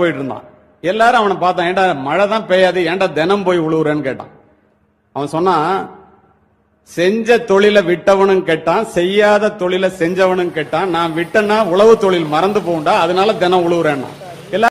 போயிட்டு இருந்தான் எல்லாரும் அவனை பார்த்தான் ஏண்டா மழை தான் பெய்யாது ஏண்டா தினம் போய் உழுவுறேன்னு கேட்டான் அவன் சொன்னான் செஞ்ச தொழிலை விட்டவனும் கேட்டான் செய்யாத தொழிலை செஞ்சவனும் கேட்டான் நான் விட்டேன்னா உழவு தொழில் மறந்து போண்டா அதனால தினம் உழுவுறேன்னா